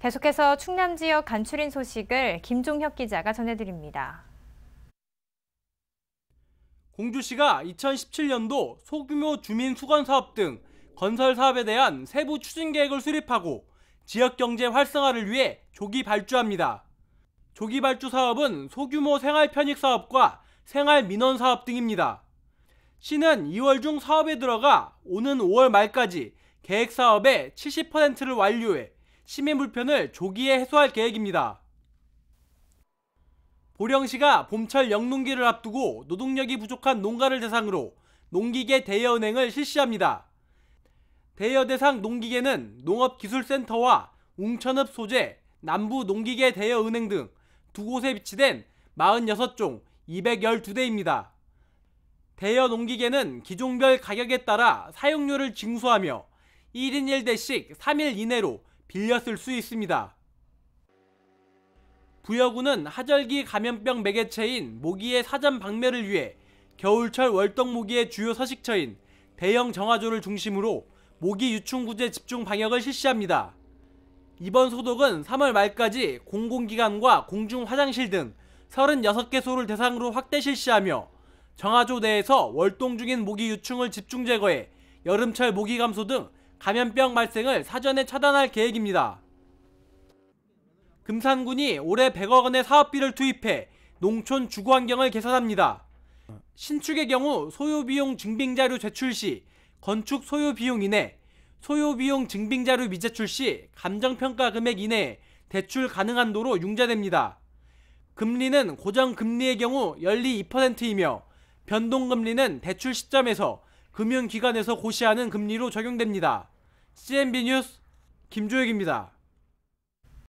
계속해서 충남 지역 간추린 소식을 김종혁 기자가 전해드립니다. 공주시가 2017년도 소규모 주민 수건 사업 등 건설 사업에 대한 세부 추진 계획을 수립하고 지역 경제 활성화를 위해 조기 발주합니다. 조기 발주 사업은 소규모 생활 편익 사업과 생활 민원 사업 등입니다. 시는 2월 중 사업에 들어가 오는 5월 말까지 계획 사업의 70%를 완료해 시민 불편을 조기에 해소할 계획입니다. 보령시가 봄철 영농기를 앞두고 노동력이 부족한 농가를 대상으로 농기계 대여 은행을 실시합니다. 대여 대상 농기계는 농업기술센터와 웅천읍 소재, 남부 농기계 대여 은행 등 두 곳에 비치된 46종 212대입니다. 대여 농기계는 기종별 가격에 따라 사용료를 징수하며 1인 1대씩 3일 이내로 빌렸을 수 있습니다. 부여군은 하절기 감염병 매개체인 모기의 사전 박멸을 위해 겨울철 월동 모기의 주요 서식처인 대형 정화조를 중심으로 모기 유충구제 집중 방역을 실시합니다. 이번 소독은 3월 말까지 공공기관과 공중 화장실 등 36개소를 대상으로 확대 실시하며 정화조 내에서 월동 중인 모기 유충을 집중 제거해 여름철 모기 감소 등 감염병 발생을 사전에 차단할 계획입니다. 금산군이 올해 100억 원의 사업비를 투입해 농촌 주거 환경을 개선합니다. 신축의 경우 소요비용 증빙자료 제출 시 건축 소요비용 이내, 소요비용 증빙자료 미제출 시 감정평가 금액 이내 대출 가능한 도로 융자됩니다. 금리는 고정금리의 경우 연리 2%이며 변동금리는 대출 시점에서 금융기관에서 고시하는 금리로 적용됩니다. CNB 뉴스 김조혁입니다.